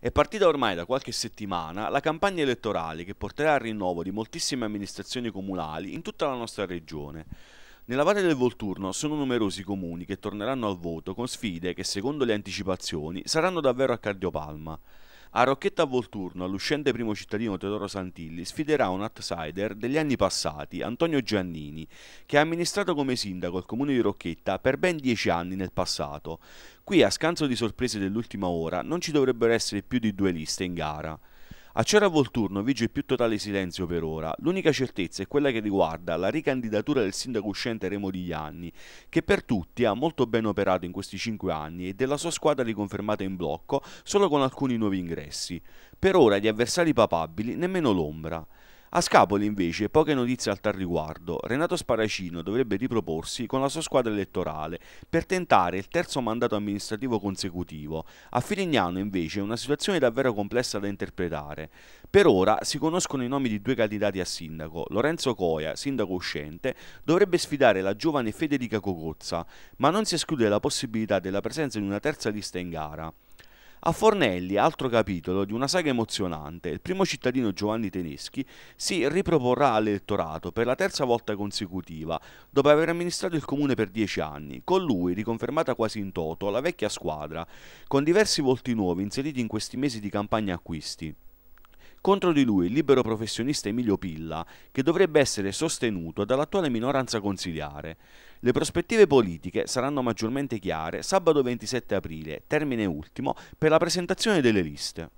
È partita ormai da qualche settimana la campagna elettorale che porterà al rinnovo di moltissime amministrazioni comunali in tutta la nostra regione. Nella valle del Volturno sono numerosi comuni che torneranno al voto con sfide che, secondo le anticipazioni, saranno davvero a cardiopalma. A Rocchetta Volturno, l'uscente primo cittadino Teodoro Santilli sfiderà un outsider degli anni passati, Antonio Giannini, che ha amministrato come sindaco il comune di Rocchetta per ben dieci anni nel passato. Qui, a scanso di sorprese dell'ultima ora, non ci dovrebbero essere più di due liste in gara. A Cera Volturno vige il più totale silenzio per ora. L'unica certezza è quella che riguarda la ricandidatura del sindaco uscente Remo Digliani, che per tutti ha molto ben operato in questi cinque anni e della sua squadra riconfermata in blocco solo con alcuni nuovi ingressi. Per ora di avversari papabili nemmeno l'ombra. A Scapoli invece poche notizie al tal riguardo. Renato Sparacino dovrebbe riproporsi con la sua squadra elettorale per tentare il terzo mandato amministrativo consecutivo. A Firignano invece è una situazione davvero complessa da interpretare. Per ora si conoscono i nomi di due candidati a sindaco. Lorenzo Coia, sindaco uscente, dovrebbe sfidare la giovane Federica Cocozza, ma non si esclude la possibilità della presenza di una terza lista in gara. A Fornelli, altro capitolo di una saga emozionante, il primo cittadino Giovanni Teneschi si riproporrà all'elettorato per la terza volta consecutiva, dopo aver amministrato il comune per dieci anni. Con lui, riconfermata quasi in toto, la vecchia squadra, con diversi volti nuovi inseriti in questi mesi di campagna acquisti. Contro di lui il libero professionista Emilio Pilla, che dovrebbe essere sostenuto dall'attuale minoranza consiliare. Le prospettive politiche saranno maggiormente chiare sabato 27 aprile, termine ultimo, per la presentazione delle liste.